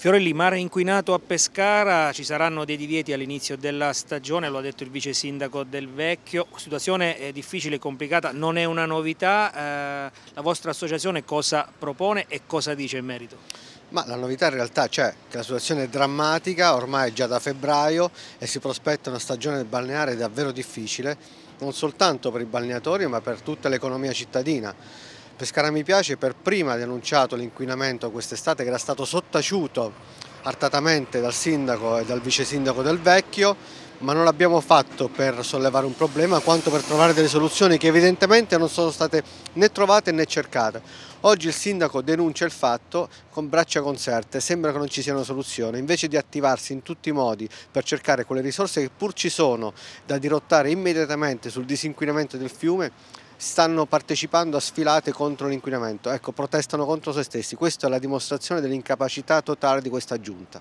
Fiorelli, mare inquinato a Pescara, ci saranno dei divieti all'inizio della stagione, lo ha detto il vice sindaco del Vecchio, situazione eh, difficile, e complicata, non è una novità, eh, la vostra associazione cosa propone e cosa dice in merito? Ma la novità in realtà c'è, che la situazione è drammatica, ormai è già da febbraio e si prospetta una stagione balneare davvero difficile, non soltanto per i balneatori ma per tutta l'economia cittadina Pescara mi piace per prima denunciato l'inquinamento quest'estate che era stato sottaciuto artatamente dal sindaco e dal vice sindaco del Vecchio, ma non l'abbiamo fatto per sollevare un problema quanto per trovare delle soluzioni che evidentemente non sono state né trovate né cercate. Oggi il sindaco denuncia il fatto con braccia concerte, sembra che non ci sia una soluzione, invece di attivarsi in tutti i modi per cercare quelle risorse che pur ci sono da dirottare immediatamente sul disinquinamento del fiume, stanno partecipando a sfilate contro l'inquinamento, ecco, protestano contro se stessi. Questa è la dimostrazione dell'incapacità totale di questa giunta.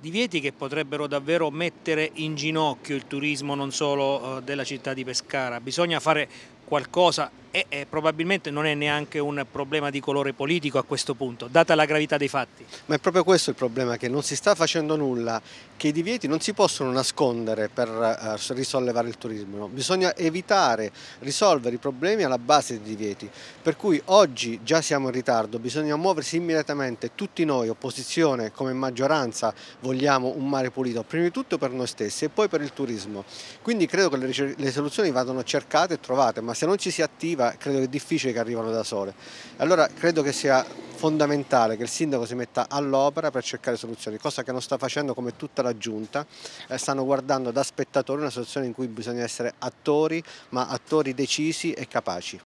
Divieti che potrebbero davvero mettere in ginocchio il turismo non solo eh, della città di Pescara, bisogna fare qualcosa e, e probabilmente non è neanche un problema di colore politico a questo punto, data la gravità dei fatti. Ma è proprio questo il problema, che non si sta facendo nulla, che i divieti non si possono nascondere per eh, risollevare il turismo, no? bisogna evitare, risolvere i problemi alla base dei divieti, per cui oggi già siamo in ritardo, bisogna muoversi immediatamente, tutti noi, opposizione come maggioranza, vogliamo un mare pulito, prima di tutto per noi stessi e poi per il turismo. Quindi credo che le, le soluzioni vadano cercate e trovate, ma ma se non ci si attiva credo che è difficile che arrivano da sole. Allora credo che sia fondamentale che il sindaco si metta all'opera per cercare soluzioni, cosa che non sta facendo come tutta la giunta, eh, stanno guardando da spettatori una situazione in cui bisogna essere attori, ma attori decisi e capaci.